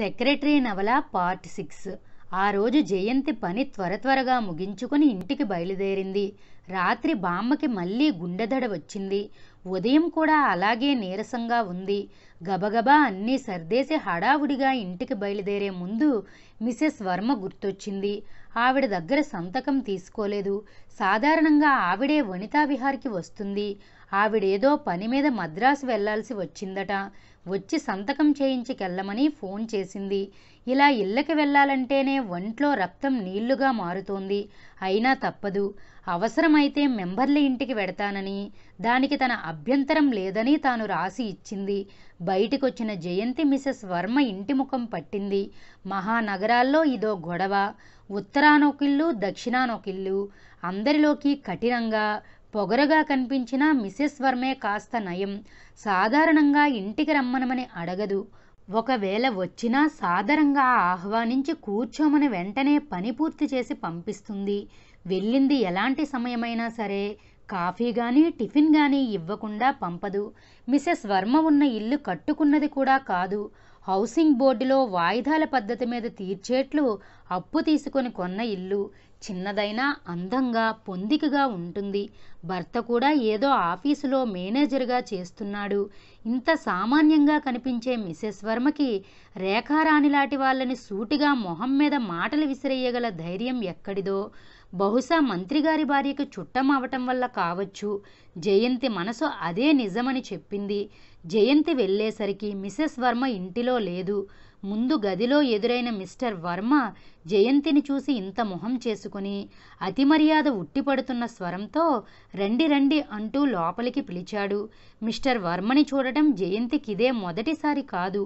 secretary నవల part six ఆ రోజు జయంతి పని త్వర త్వరగా ముగించుకుని ఇంటికి బయలుదేరింది రాత్రి బామ్మకి మళ్ళీ గుండెదడ వచ్చింది ఉదయం కూడా అలాగే నీరసంగా ఉంది గబగబా అన్నీ సర్దేసి హడావుడిగా ఇంటికి బయలుదేరే ముందు మిసెస్ వర్మ గుర్తొచ్చింది ఆవిడ దగ్గర సంతకం తీసుకోలేదు సాధారణంగా ఆవిడే వనితా విహార్కి వస్తుంది ఆవిడేదో పని మీద మద్రాసు వెళ్లాల్సి వచ్చిందట వచ్చి సంతకం చేయించికెళ్ళమని ఫోన్ చేసింది ఇలా ఇళ్ళకి వెళ్ళాలంటేనే ఒంట్లో రక్తం నీళ్లుగా మారుతోంది అయినా తప్పదు అవసరమైతే మెంబర్ల ఇంటికి వెడతానని దానికి తన అభ్యంతరం లేదని తాను రాసి ఇచ్చింది బయటికొచ్చిన జయంతి మిసెస్ వర్మ ఇంటి ముఖం పట్టింది మహానగరాల్లో ఇదో గొడవ ఉత్తరానొకిళ్ళు దక్షిణానొకిళ్ళు అందరిలోకి కఠినంగా పొగరగా కనిపించిన మిసెస్ వర్మే కాస్త నయం సాధారణంగా ఇంటికి రమ్మనమని అడగదు ఒకవేళ వచ్చినా సాదరంగా ఆహ్వానించి కూర్చోమని వెంటనే పని పూర్తి చేసి పంపిస్తుంది వెళ్ళింది ఎలాంటి సమయమైనా సరే కాఫీ కానీ టిఫిన్ కానీ ఇవ్వకుండా పంపదు మిసెస్ వర్మ ఉన్న ఇల్లు కట్టుకున్నది కూడా కాదు హౌసింగ్ బోర్డులో వాయిదాల పద్ధతి మీద తీర్చేట్లు అప్పు తీసుకొని కొన్న ఇల్లు చిన్నదైనా అందంగా పొందికగా ఉంటుంది భర్త కూడా ఏదో ఆఫీసులో మేనేజర్గా చేస్తున్నాడు ఇంత సామాన్యంగా కనిపించే మిసెస్ వర్మకి రేఖారాణి లాంటి వాళ్ళని సూటిగా మొహం మీద మాటలు విసిరేయగల ధైర్యం ఎక్కడిదో బహుశా మంత్రిగారి భార్యకు చుట్టం అవటం వల్ల కావచ్చు జయంతి మనసు అదే నిజమని చెప్పింది జయంతి వెళ్ళేసరికి మిసెస్ వర్మ ఇంటిలో లేదు ముందు గదిలో ఎదురైన మిస్టర్ వర్మ జయంతిని చూసి ఇంత మొహం చేసుకుని అతి మర్యాద ఉట్టిపడుతున్న స్వరంతో రండి రండి అంటూ లోపలికి పిలిచాడు మిస్టర్ వర్మని చూడటం జయంతికిదే మొదటిసారి కాదు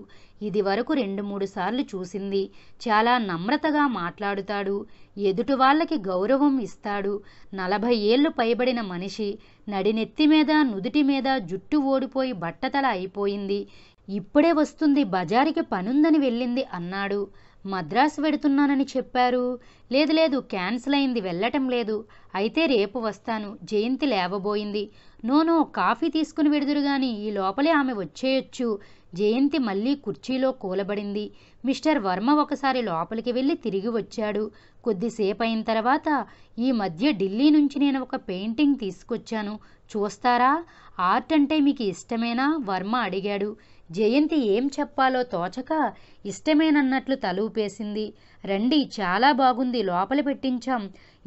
ఇది వరకు రెండు మూడు సార్లు చూసింది చాలా నమ్రతగా మాట్లాడుతాడు ఎదుటి వాళ్ళకి గౌరవం ఇస్తాడు నలభై ఏళ్ళు పైబడిన మనిషి నడినెత్తి మీద నుదుటి మీద జుట్టు ఓడిపోయి బట్టతల అయిపోయింది ఇప్పుడే వస్తుంది బజారుకి పనుందని వెళ్ళింది అన్నాడు మద్రాసు వెడుతున్నానని చెప్పారు లేదు లేదు క్యాన్సిల్ అయింది వెళ్ళటం లేదు అయితే రేపు వస్తాను జయంతి లేవబోయింది నోనో కాఫీ తీసుకుని విడుదురు గాని ఈ లోపలే ఆమె వచ్చేయొచ్చు జయంతి మళ్ళీ కుర్చీలో కూలబడింది మిస్టర్ వర్మ ఒకసారి లోపలికి వెళ్ళి తిరిగి వచ్చాడు కొద్దిసేపు అయిన తర్వాత ఈ మధ్య ఢిల్లీ నుంచి నేను ఒక పెయింటింగ్ తీసుకొచ్చాను చూస్తారా ఆర్ట్ అంటే మీకు ఇష్టమేనా వర్మ అడిగాడు జయంతి ఏం చెప్పాలో తోచక ఇష్టమేనన్నట్లు తలూపేసింది రండి చాలా బాగుంది లోపల పెట్టించాం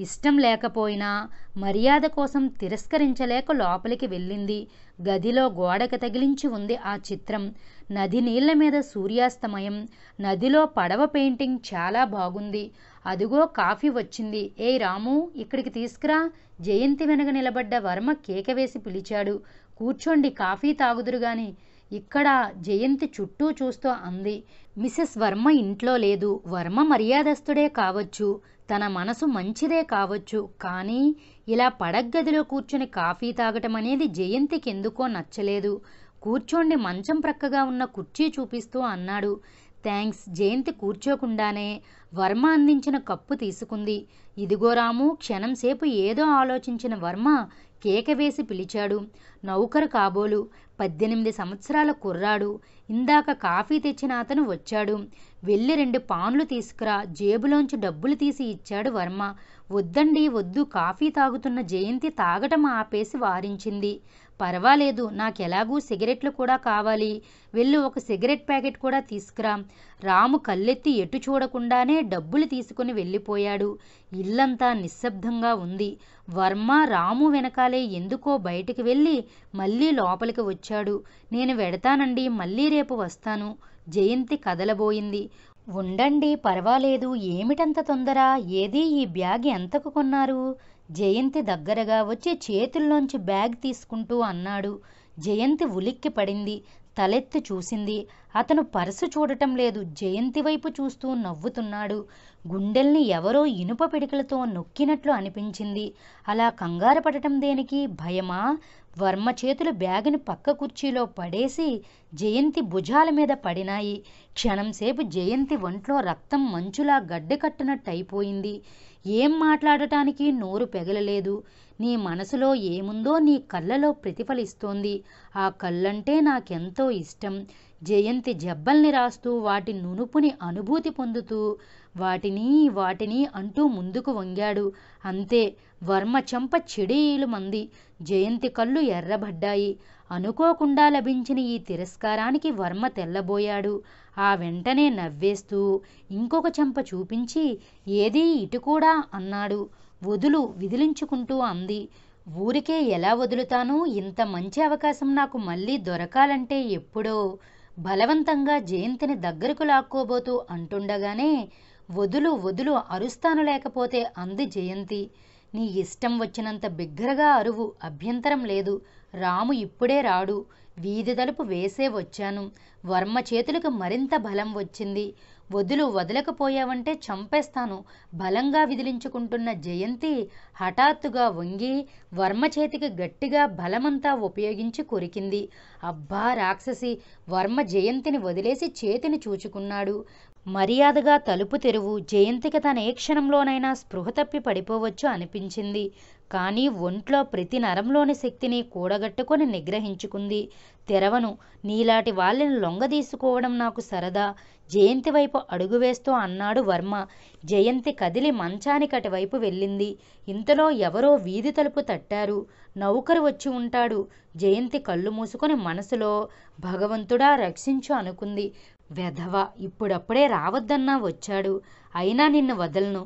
ఇష్టం లేకపోయినా మర్యాద కోసం తిరస్కరించలేక లోపలికి వెళ్ళింది గదిలో గోడకు తగిలించి ఉంది ఆ చిత్రం నది నీళ్ల మీద సూర్యాస్తమయం నదిలో పడవ పెయింటింగ్ చాలా బాగుంది అదిగో కాఫీ వచ్చింది ఏ రాము ఇక్కడికి తీసుకురా జయంతి వెనక నిలబడ్డ వర్మ కేక వేసి పిలిచాడు కూర్చోండి కాఫీ తాగుదురుగాని ఇక్కడ జయంతి చుట్టూ చూస్తూ అంది మిసెస్ వర్మ ఇంట్లో లేదు వర్మ మర్యాదస్తుడే కావచ్చు తన మనసు మంచిదే కావచ్చు కానీ ఇలా పడగ్గదిలో కూర్చొని కాఫీ తాగటం అనేది జయంతికి ఎందుకో నచ్చలేదు కూర్చోండి మంచం ప్రక్కగా ఉన్న కుర్చీ చూపిస్తూ అన్నాడు థ్యాంక్స్ జయంతి కూర్చోకుండానే వర్మ అందించిన కప్పు తీసుకుంది ఇదిగో రాము క్షణంసేపు ఏదో ఆలోచించిన వర్మ కేక వేసి పిలిచాడు నౌకరు కాబోలు పద్దెనిమిది సంవత్సరాల కుర్రాడు ఇందాక కాఫీ తెచ్చిన అతను వచ్చాడు వెళ్ళి రెండు పాన్లు తీసుకురా జేబులోంచి డబ్బులు తీసి ఇచ్చాడు వర్మ వద్దండి వద్దు కాఫీ తాగుతున్న జయంతి తాగటం ఆపేసి వారించింది పర్వాలేదు నాకెలాగూ సిగరెట్లు కూడా కావాలి వెళ్ళు ఒక సిగరెట్ ప్యాకెట్ కూడా తీసుకురా రాము కళ్ళెత్తి ఎటు చూడకుండానే డబ్బులు తీసుకుని వెళ్ళిపోయాడు ఇల్లంతా నిశ్శబ్దంగా ఉంది వర్మ రాము వెనకాలే ఎందుకో బయటికి వెళ్ళి మళ్ళీ లోపలికి వచ్చాడు నేను వెడతానండి మళ్ళీ రేపు వస్తాను జయంతి కదలబోయింది ఉండండి పర్వాలేదు ఏమిటంత తొందర ఏది ఈ బ్యాగ్ ఎంతకు కొన్నారు జయంతి దగ్గరగా వచ్చి చేతుల్లోంచి బ్యాగ్ తీసుకుంటూ అన్నాడు జయంతి ఉలిక్కి పడింది తలెత్తి చూసింది అతను పరసు చూడటం లేదు జయంతి వైపు చూస్తూ నవ్వుతున్నాడు గుండెల్ని ఎవరో ఇనుప పిడికలతో నొక్కినట్లు అనిపించింది అలా కంగారు పడటం దేనికి భయమా వర్మ చేతులు బ్యాగును పక్క కుర్చీలో పడేసి జయంతి భుజాల మీద పడినాయి క్షణంసేపు జయంతి ఒంట్లో రక్తం మంచులా గడ్డకట్టినట్టు అయిపోయింది ఏం మాట్లాడటానికి నోరు పెగలలేదు నీ మనసులో ఏముందో నీ కళ్ళలో ప్రతిఫలిస్తోంది ఆ కళ్ళంటే నాకెంతో ఇష్టం జయంతి జబ్బల్ని రాస్తూ వాటి నునుపుని అనుభూతి పొందుతూ వాటిని వాటిని అంటూ ముందుకు వంగాడు అంతే వర్మ చెంప చెడీలు మంది జయంతి కళ్ళు ఎర్రబడ్డాయి అనుకోకుండా లభించిన ఈ తిరస్కారానికి వర్మ తెల్లబోయాడు ఆ వెంటనే నవ్వేస్తూ ఇంకొక చెంప చూపించి ఏదీ ఇటు కూడా అన్నాడు వదులు విదిలించుకుంటూ అంది ఊరికే ఎలా వదులుతాను ఇంత మంచి అవకాశం నాకు మళ్ళీ దొరకాలంటే ఎప్పుడో బలవంతంగా జయంతిని దగ్గరకు లాక్కోబోతూ అంటుండగానే వదులు వదులు అరుస్తాను లేకపోతే అంది జయంతి నీ ఇష్టం వచ్చినంత బిగ్గరగా అరువు అభ్యంతరం లేదు రాము ఇప్పుడే రాడు వీధి తలుపు వేసే వచ్చాను వర్మ చేతులకు మరింత బలం వచ్చింది వదులు వదలకపోయావంటే చంపేస్తాను బలంగా విదిలించుకుంటున్న జయంతి హఠాత్తుగా వంగి వర్మ చేతికి గట్టిగా బలమంతా ఉపయోగించి కొరికింది అబ్బా రాక్షసి వర్మ జయంతిని వదిలేసి చేతిని చూచుకున్నాడు మర్యాదగా తలుపు తెరువు జయంతికి తన ఏ క్షణంలోనైనా స్పృహ తప్పి పడిపోవచ్చు అనిపించింది కానీ ఒంట్లో ప్రతి నరంలోని శక్తిని కూడగట్టుకొని నిగ్రహించుకుంది తెరవను నీలాటి వాళ్ళని లొంగదీసుకోవడం నాకు సరదా జయంతి వైపు అడుగు వేస్తూ అన్నాడు వర్మ జయంతి కదిలి మంచానికటి వైపు వెళ్ళింది ఇంతలో ఎవరో వీధి తలుపు తట్టారు నౌకరు వచ్చి ఉంటాడు జయంతి కళ్ళు మూసుకొని మనసులో భగవంతుడా రక్షించు అనుకుంది వెధవ ఇప్పుడప్పుడే రావద్దన్నా వచ్చాడు అయినా నిన్ను వదలను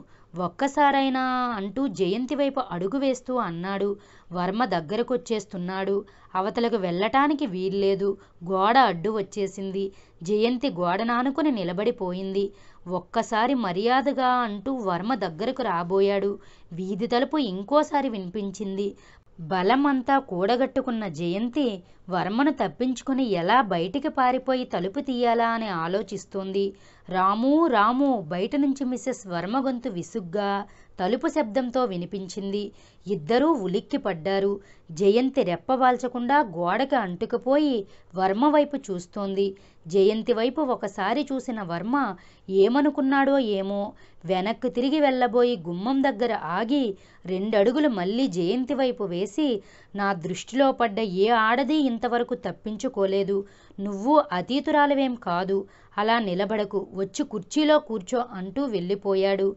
ఒక్కసారైనా అంటూ జయంతి వైపు అడుగు వేస్తూ అన్నాడు వర్మ దగ్గరకొచ్చేస్తున్నాడు అవతలకు వెళ్ళటానికి వీల్లేదు గోడ అడ్డు వచ్చేసింది జయంతి గోడనానుకుని నిలబడిపోయింది ఒక్కసారి మర్యాదగా అంటూ వర్మ దగ్గరకు రాబోయాడు వీధి తలుపు ఇంకోసారి వినిపించింది బలమంతా కూడగట్టుకున్న జయంతి వర్మను తప్పించుకుని ఎలా బయటికి పారిపోయి తలుపు తీయాలా అని ఆలోచిస్తోంది రాము రాము బయట నుంచి మిస్సెస్ వర్మ గొంతు విసుగ్గా తలుపు శబ్దంతో వినిపించింది ఇద్దరూ ఉలిక్కిపడ్డారు జయంతి రెప్పవాల్చకుండా గోడకి అంటుకుపోయి వర్మ వైపు చూస్తోంది జయంతి వైపు ఒకసారి చూసిన వర్మ ఏమనుకున్నాడో ఏమో వెనక్కు తిరిగి వెళ్ళబోయి గుమ్మం దగ్గర ఆగి రెండడుగులు మళ్ళీ జయంతి వైపు వేసి నా దృష్టిలో పడ్డ ఏ ఆడది ఇంతవరకు తప్పించుకోలేదు నువ్వు అతీతురాలవేం కాదు అలా నిలబడకు వచ్చి కుర్చీలో కూర్చో అంటూ వెళ్ళిపోయాడు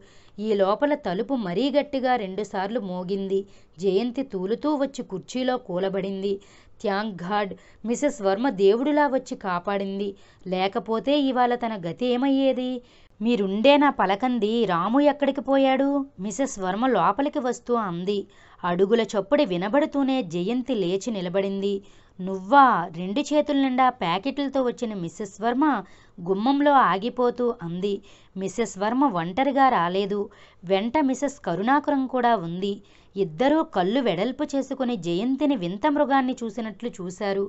ఈ లోపల తలుపు మరీ గట్టిగా రెండుసార్లు మోగింది జయంతి తూలుతూ వచ్చి కుర్చీలో కూలబడింది థ్యాంక్ గాడ్ మిసెస్ వర్మ దేవుడులా వచ్చి కాపాడింది లేకపోతే ఇవాళ తన గతి ఏమయ్యేది మీరుండే నా పలకంది రాము ఎక్కడికి పోయాడు మిసెస్ వర్మ లోపలికి వస్తూ అంది అడుగుల చప్పుడు వినబడుతూనే జయంతి లేచి నిలబడింది నువ్వా రెండు చేతుల నిండా ప్యాకెట్లతో వచ్చిన మిస్సెస్ వర్మ గుమ్మంలో ఆగిపోతూ అంది మిస్సెస్ వర్మ ఒంటరిగా రాలేదు వెంట మిస్సెస్ కరుణాకరం కూడా ఉంది ఇద్దరూ కళ్ళు వెడల్పు చేసుకుని జయంతిని వింత మృగాన్ని చూసినట్లు చూశారు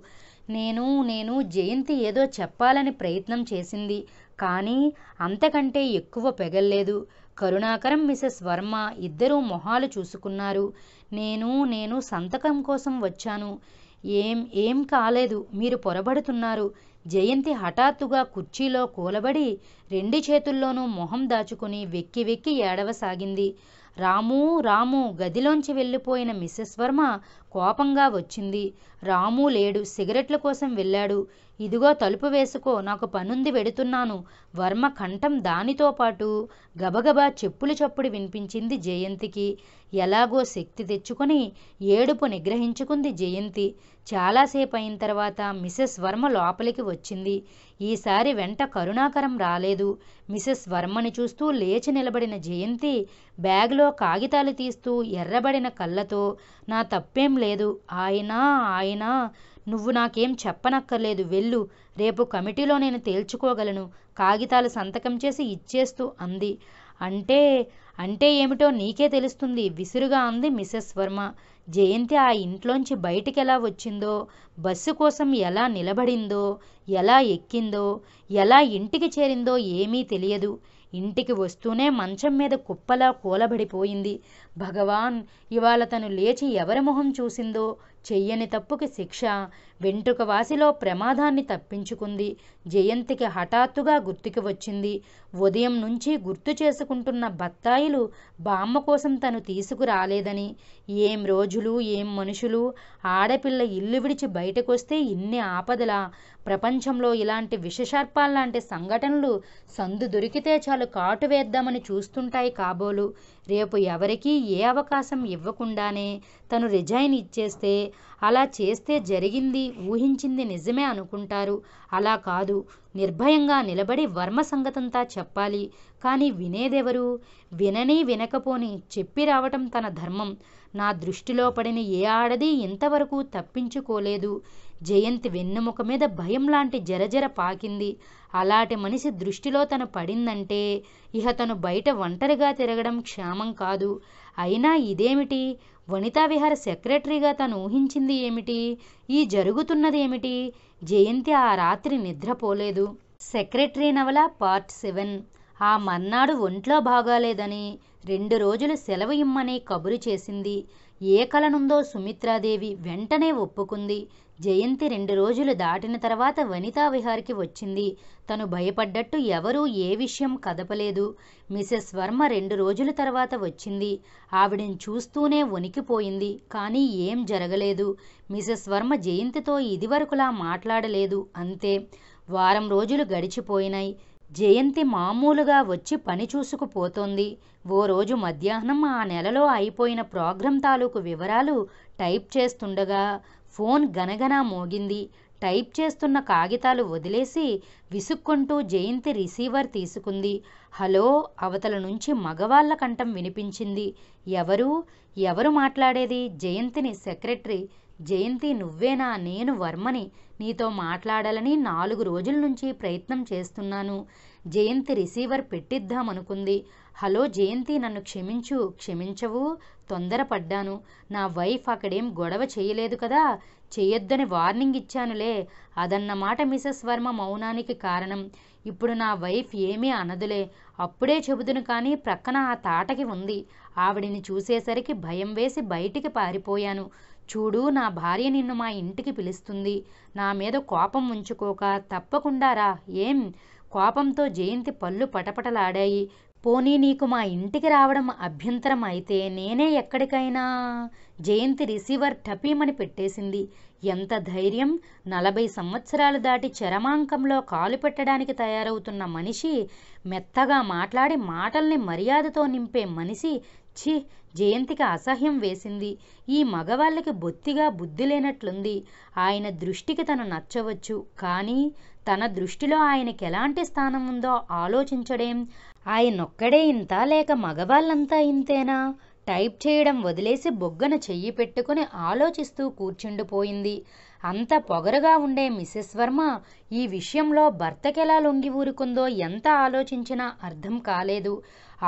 నేను నేను జయంతి ఏదో చెప్పాలని ప్రయత్నం చేసింది కానీ అంతకంటే ఎక్కువ పెగల్లేదు కరుణాకరం మిస్సెస్ వర్మ ఇద్దరూ మొహాలు చూసుకున్నారు నేను నేను సంతకం కోసం వచ్చాను ఏం ఏం కాలేదు మీరు పొరబడుతున్నారు జయంతి హఠాత్తుగా కుర్చీలో కూలబడి రెండు చేతుల్లోనూ మొహం దాచుకుని వెక్కి వెక్కి ఏడవసాగింది రాము రాము గదిలోంచి వెళ్ళిపోయిన మిస్సెస్ వర్మ కోపంగా వచ్చింది రాము లేడు సిగరెట్ల కోసం వెళ్ళాడు ఇదిగో తలుపు వేసుకో నాకు పనుంది వెడుతున్నాను వర్మ కంఠం దానితో పాటు గబగబా చెప్పులు చప్పుడు వినిపించింది జయంతికి ఎలాగో శక్తి తెచ్చుకొని ఏడుపు నిగ్రహించుకుంది జయంతి చాలాసేపు అయిన తర్వాత మిసెస్ వర్మ లోపలికి వచ్చింది ఈసారి వెంట కరుణాకరం రాలేదు మిసెస్ వర్మని చూస్తూ లేచి నిలబడిన జయంతి బ్యాగ్లో కాగితాలు తీస్తూ ఎర్రబడిన కళ్ళతో నా తప్పేం లేదు ఆయన ఆయన నువ్వు నాకేం చెప్పనక్కర్లేదు వెళ్ళు రేపు కమిటీలో నేను తేల్చుకోగలను కాగితాలు సంతకం చేసి ఇచ్చేస్తూ అంది అంటే అంటే ఏమిటో నీకే తెలుస్తుంది విసురుగా అంది మిస్సెస్ వర్మ జయంతి ఆ ఇంట్లోంచి బయటికి ఎలా వచ్చిందో బస్సు కోసం ఎలా నిలబడిందో ఎలా ఎక్కిందో ఎలా ఇంటికి చేరిందో ఏమీ తెలియదు ఇంటికి వస్తూనే మంచం మీద కుప్పలా కూలబడిపోయింది భగవాన్ ఇవాళ తను లేచి ఎవరి మొహం చూసిందో చెయ్యని తప్పుకి శిక్ష వెంట్రుక వాసిలో ప్రమాదాన్ని తప్పించుకుంది జయంతికి హఠాత్తుగా గుర్తుకి వచ్చింది ఉదయం నుంచి గుర్తు చేసుకుంటున్న బత్తాయిలు బామ్మ కోసం తను తీసుకురాలేదని ఏం రోజులు ఏం మనుషులు ఆడపిల్ల ఇల్లు విడిచి బయటకొస్తే ఇన్ని ఆపదల ప్రపంచంలో ఇలాంటి విషసర్పాల్లాంటి సంఘటనలు సందు దొరికితే చాలు కాటు వేద్దామని చూస్తుంటాయి కాబోలు రేపు ఎవరికీ ఏ అవకాశం ఇవ్వకుండానే తను రిజైన్ ఇచ్చేస్తే అలా చేస్తే జరిగింది ఊహించింది నిజమే అనుకుంటారు అలా కాదు నిర్భయంగా నిలబడి వర్మ సంగతంతా చెప్పాలి కానీ వినేదెవరు వినని వినకపోని చెప్పి రావటం తన ధర్మం నా దృష్టిలో పడిన ఏ ఆడది ఇంతవరకు తప్పించుకోలేదు జయంతి వెన్నెముక మీద భయం లాంటి జరజర పాకింది అలాంటి మనిషి దృష్టిలో తను పడిందంటే ఇహ తను బయట ఒంటరిగా తిరగడం క్షేమం కాదు అయినా ఇదేమిటి వనితా విహార సెక్రటరీగా తను ఊహించింది ఏమిటి ఈ జరుగుతున్నది ఏమిటి జయంతి ఆ రాత్రి నిద్రపోలేదు సెక్రటరీ నవల పార్ట్ సెవెన్ ఆ మర్నాడు ఒంట్లో బాగాలేదని రెండు రోజులు సెలవు ఇమ్మని కబురు చేసింది ఏ కలనుందో సుమిత్రాదేవి వెంటనే ఒప్పుకుంది జయంతి రెండు రోజులు దాటిన తర్వాత వనితా విహార్కి వచ్చింది తను భయపడ్డట్టు ఎవరూ ఏ విషయం కదపలేదు మిసెస్ వర్మ రెండు రోజుల తర్వాత వచ్చింది ఆవిడని చూస్తూనే వణికిపోయింది కానీ ఏం జరగలేదు మిసెస్ వర్మ జయంతితో ఇదివరకులా మాట్లాడలేదు అంతే వారం రోజులు గడిచిపోయినాయి జయంతి మామూలుగా వచ్చి పని చూసుకుపోతోంది ఓ రోజు మధ్యాహ్నం ఆ నెలలో అయిపోయిన ప్రోగ్రాం తాలూకు వివరాలు టైప్ చేస్తుండగా ఫోన్ గనగనా మోగింది టైప్ చేస్తున్న కాగితాలు వదిలేసి విసుక్కుంటూ జయంతి రిసీవర్ తీసుకుంది హలో అవతల నుంచి మగవాళ్ల కంఠం వినిపించింది ఎవరు ఎవరు మాట్లాడేది జయంతిని సెక్రటరీ జయంతి నువ్వేనా నేను వర్మని నీతో మాట్లాడాలని నాలుగు రోజుల నుంచి ప్రయత్నం చేస్తున్నాను జయంతి రిసీవర్ పెట్టిద్దామనుకుంది హలో జయంతి నన్ను క్షమించు క్షమించవు తొందరపడ్డాను నా వైఫ్ అక్కడేం గొడవ చేయలేదు కదా చేయొద్దని వార్నింగ్ ఇచ్చానులే అదన్నమాట మిసెస్ వర్మ మౌనానికి కారణం ఇప్పుడు నా వైఫ్ ఏమీ అనదులే అప్పుడే చెబుతును కానీ ప్రక్కన ఆ తాటకి ఉంది ఆవిడిని చూసేసరికి భయం వేసి బయటికి పారిపోయాను చూడు నా భార్య నిన్ను మా ఇంటికి పిలుస్తుంది నా మీద కోపం ఉంచుకోక తప్పకుండా రా ఏం కోపంతో జయంతి పళ్ళు పటపటలాడాయి పోనీ నీకు మా ఇంటికి రావడం అభ్యంతరం అయితే నేనే ఎక్కడికైనా జయంతి రిసీవర్ టపీమని పెట్టేసింది ఎంత ధైర్యం నలభై సంవత్సరాలు దాటి చరమాంకంలో కాలు పెట్టడానికి తయారవుతున్న మనిషి మెత్తగా మాట్లాడి మాటల్ని మర్యాదతో నింపే మనిషి ఛీ జయంతికి అసహ్యం వేసింది ఈ మగవాళ్ళకి బొత్తిగా బుద్ధి లేనట్లుంది ఆయన దృష్టికి తను నచ్చవచ్చు కానీ తన దృష్టిలో ఆయనకి ఎలాంటి స్థానం ఉందో ఆలోచించడేం ఆయనొక్కడే ఇంత లేక మగవాళ్ళంతా ఇంతేనా టైప్ చేయడం వదిలేసి బొగ్గన చెయ్యి పెట్టుకుని ఆలోచిస్తూ కూర్చుండిపోయింది అంత పొగరగా ఉండే మిస్సెస్ వర్మ ఈ విషయంలో భర్తకెలా లొంగి ఊరుకుందో ఎంత ఆలోచించినా అర్థం కాలేదు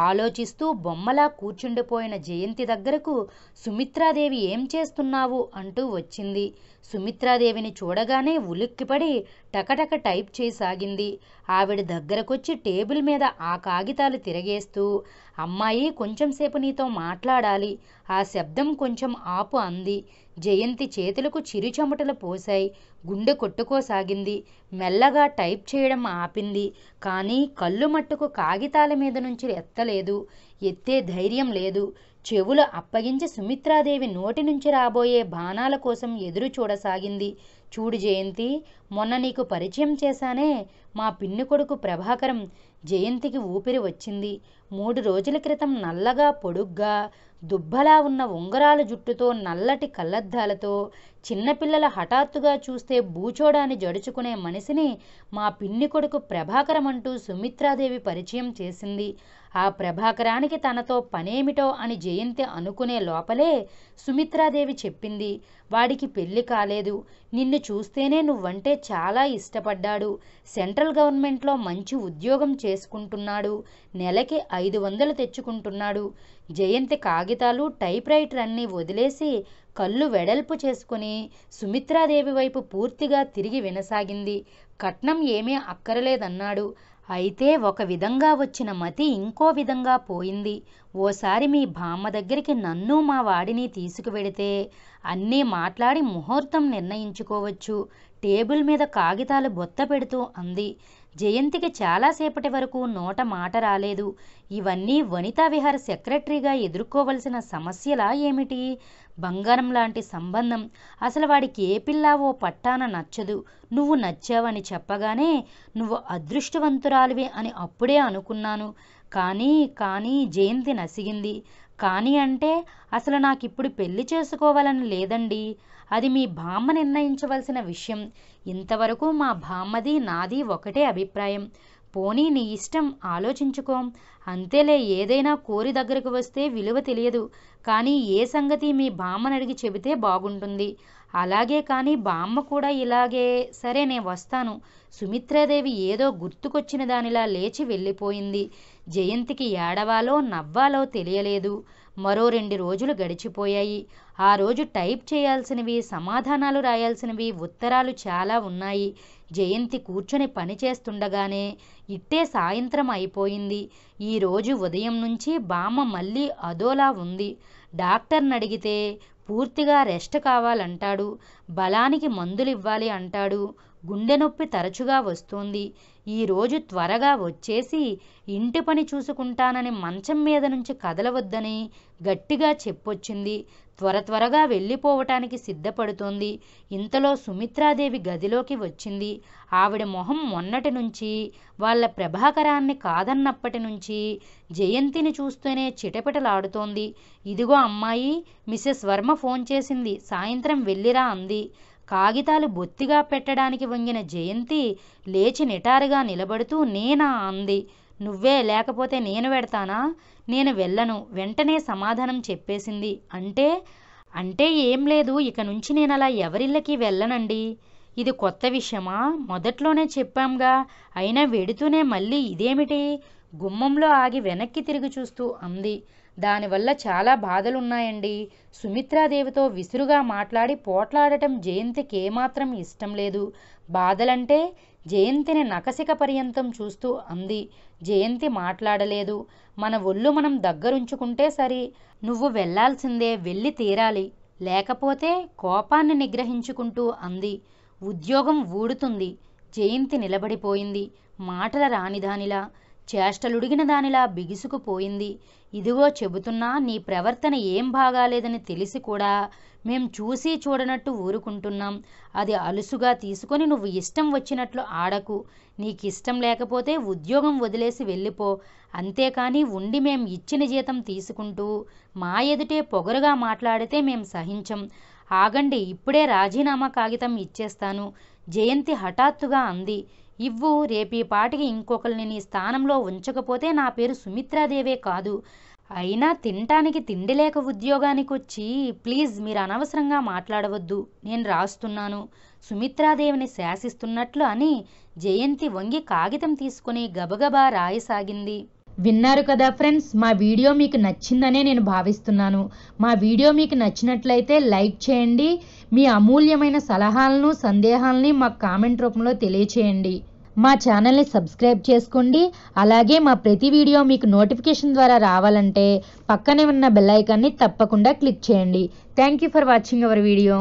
ఆలోచిస్తూ బొమ్మలా కూర్చుండిపోయిన జయంతి దగ్గరకు సుమిత్రాదేవి ఏం చేస్తున్నావు అంటూ వచ్చింది సుమిత్రాదేవిని చూడగానే ఉలిక్కిపడి టకటక టైప్ చేయసాగింది ఆవిడ దగ్గరకొచ్చి టేబుల్ మీద ఆ కాగితాలు తిరగేస్తూ అమ్మాయి కొంచెంసేపు నీతో మాట్లాడాలి ఆ శబ్దం కొంచెం ఆపు అంది జయంతి చేతులకు చిరుచెమటలు పోశాయి గుండె కొట్టుకోసాగింది మెల్లగా టైప్ చేయడం ఆపింది కానీ కళ్ళు మట్టుకు కాగితాల మీద నుంచి ఎత్తలేదు ఎత్తే ధైర్యం లేదు చెవులు అప్పగించి సుమిత్రాదేవి నోటి నుంచి రాబోయే బాణాల కోసం ఎదురు చూడసాగింది చూడు జయంతి మొన్న నీకు పరిచయం చేశానే మా పిన్ని కొడుకు ప్రభాకరం జయంతికి ఊపిరి వచ్చింది మూడు రోజుల క్రితం నల్లగా పొడుగ్గా దుబ్బలా ఉన్న ఉంగరాల జుట్టుతో నల్లటి కళ్ళద్దాలతో చిన్నపిల్లల హఠాత్తుగా చూస్తే భూచోడాన్ని జడుచుకునే మనిషిని మా పిన్ని కొడుకు ప్రభాకరం అంటూ సుమిత్రాదేవి పరిచయం చేసింది ఆ ప్రభాకరానికి తనతో పనేమిటో అని జయంతి అనుకునే లోపలే సుమిత్రాదేవి చెప్పింది వాడికి పెళ్లి కాలేదు నిన్ను నిన్ను చూస్తేనే నువ్వంటే చాలా ఇష్టపడ్డాడు సెంట్రల్ గవర్నమెంట్లో మంచి ఉద్యోగం చేసుకుంటున్నాడు నెలకి ఐదు వందలు తెచ్చుకుంటున్నాడు జయంతి కాగితాలు టైప్ రైటర్ అన్ని వదిలేసి కళ్ళు వెడల్పు చేసుకుని సుమిత్రాదేవి వైపు పూర్తిగా తిరిగి వినసాగింది కట్నం ఏమీ అక్కరలేదన్నాడు అయితే ఒక విధంగా వచ్చిన మతి ఇంకో విధంగా పోయింది ఓసారి మీ బామ్మ దగ్గరికి నన్ను మా వాడిని తీసుకువెడితే అన్నీ మాట్లాడి ముహూర్తం నిర్ణయించుకోవచ్చు టేబుల్ మీద కాగితాలు బొత్త పెడుతూ అంది జయంతికి చాలాసేపటి వరకు నోట మాట రాలేదు ఇవన్నీ వనితా విహార్ సెక్రటరీగా ఎదుర్కోవలసిన సమస్యలా ఏమిటి బంగారం లాంటి సంబంధం అసలు వాడికి ఏ పిల్లావో ఓ పట్టాన నచ్చదు నువ్వు నచ్చావని చెప్పగానే నువ్వు అదృష్టవంతురాలివి అని అప్పుడే అనుకున్నాను కానీ కానీ జయంతి నసిగింది కానీ అంటే అసలు నాకు ఇప్పుడు పెళ్లి చేసుకోవాలని లేదండి అది మీ బామ్మ నిర్ణయించవలసిన విషయం ఇంతవరకు మా బామ్మది నాది ఒకటే అభిప్రాయం పోనీ నీ ఇష్టం ఆలోచించుకో అంతేలే ఏదైనా కోరి దగ్గరకు వస్తే విలువ తెలియదు కానీ ఏ సంగతి మీ బామ్మని అడిగి చెబితే బాగుంటుంది అలాగే కానీ బామ్మ కూడా ఇలాగే సరే నేను వస్తాను సుమిత్రాదేవి ఏదో గుర్తుకొచ్చిన దానిలా లేచి వెళ్ళిపోయింది జయంతికి ఏడవాలో నవ్వాలో తెలియలేదు మరో రెండు రోజులు గడిచిపోయాయి ఆ రోజు టైప్ చేయాల్సినవి సమాధానాలు రాయాల్సినవి ఉత్తరాలు చాలా ఉన్నాయి జయంతి కూర్చొని పనిచేస్తుండగానే ఇట్టే సాయంత్రం అయిపోయింది ఈరోజు ఉదయం నుంచి బామ్మ మళ్ళీ అదోలా ఉంది డాక్టర్ని అడిగితే పూర్తిగా రెస్ట్ కావాలంటాడు బలానికి మందులు ఇవ్వాలి అంటాడు గుండె నొప్పి తరచుగా వస్తోంది ఈరోజు త్వరగా వచ్చేసి ఇంటి పని చూసుకుంటానని మంచం మీద నుంచి కదలవద్దని గట్టిగా చెప్పొచ్చింది త్వర త్వరగా వెళ్ళిపోవటానికి సిద్ధపడుతోంది ఇంతలో సుమిత్రాదేవి గదిలోకి వచ్చింది ఆవిడ మొహం మొన్నటి నుంచి వాళ్ళ ప్రభాకరాన్ని కాదన్నప్పటి నుంచి జయంతిని చూస్తూనే చిటపిటలాడుతోంది ఇదిగో అమ్మాయి మిసెస్ వర్మ ఫోన్ చేసింది సాయంత్రం వెళ్ళిరా అంది కాగితాలు బొత్తిగా పెట్టడానికి వంగిన జయంతి లేచి నిటారుగా నిలబడుతూ నేనా అంది నువ్వే లేకపోతే నేను వెడతానా నేను వెళ్ళను వెంటనే సమాధానం చెప్పేసింది అంటే అంటే ఏం లేదు ఇక నుంచి నేను అలా ఎవరిళ్ళకి వెళ్ళనండి ఇది కొత్త విషయమా మొదట్లోనే చెప్పాంగా అయినా వెడుతూనే మళ్ళీ ఇదేమిటి గుమ్మంలో ఆగి వెనక్కి తిరిగి చూస్తూ అంది దానివల్ల చాలా బాధలున్నాయండి సుమిత్రాదేవితో విసురుగా మాట్లాడి పోట్లాడటం జయంతికి ఏమాత్రం ఇష్టం లేదు బాధలంటే జయంతిని నకసిక పర్యంతం చూస్తూ అంది జయంతి మాట్లాడలేదు మన ఒళ్ళు మనం దగ్గరుంచుకుంటే సరి నువ్వు వెళ్లాల్సిందే వెళ్ళి తీరాలి లేకపోతే కోపాన్ని నిగ్రహించుకుంటూ అంది ఉద్యోగం ఊడుతుంది జయంతి నిలబడిపోయింది మాటల రానిదానిలా చేష్టలుడిగిన దానిలా బిగుసుకుపోయింది ఇదిగో చెబుతున్నా నీ ప్రవర్తన ఏం బాగాలేదని తెలిసి కూడా మేం చూసి చూడనట్టు ఊరుకుంటున్నాం అది అలుసుగా తీసుకొని నువ్వు ఇష్టం వచ్చినట్లు ఆడకు నీకు ఇష్టం లేకపోతే ఉద్యోగం వదిలేసి వెళ్ళిపో అంతేకాని ఉండి మేం ఇచ్చిన జీతం తీసుకుంటూ మా ఎదుటే పొగరుగా మాట్లాడితే మేం సహించం ఆగండి ఇప్పుడే రాజీనామా కాగితం ఇచ్చేస్తాను జయంతి హఠాత్తుగా అంది ఇవ్వు రేపీ పాటికి ఇంకొకరిని నీ స్థానంలో ఉంచకపోతే నా పేరు సుమిత్రాదేవే కాదు అయినా తినటానికి తిండి లేక ఉద్యోగానికి వచ్చి ప్లీజ్ మీరు అనవసరంగా మాట్లాడవద్దు నేను రాస్తున్నాను సుమిత్రాదేవిని శాసిస్తున్నట్లు అని జయంతి వంగి కాగితం తీసుకుని గబగబా రాయసాగింది విన్నారు కదా ఫ్రెండ్స్ మా వీడియో మీకు నచ్చిందనే నేను భావిస్తున్నాను మా వీడియో మీకు నచ్చినట్లయితే లైక్ చేయండి మీ అమూల్యమైన సలహాలను సందేహాలని మాకు కామెంట్ రూపంలో తెలియచేయండి మా ఛానల్ని సబ్స్క్రైబ్ చేసుకోండి అలాగే మా ప్రతి వీడియో మీకు నోటిఫికేషన్ ద్వారా రావాలంటే పక్కనే ఉన్న బెల్లైకాన్ని తప్పకుండా క్లిక్ చేయండి thank you for watching our video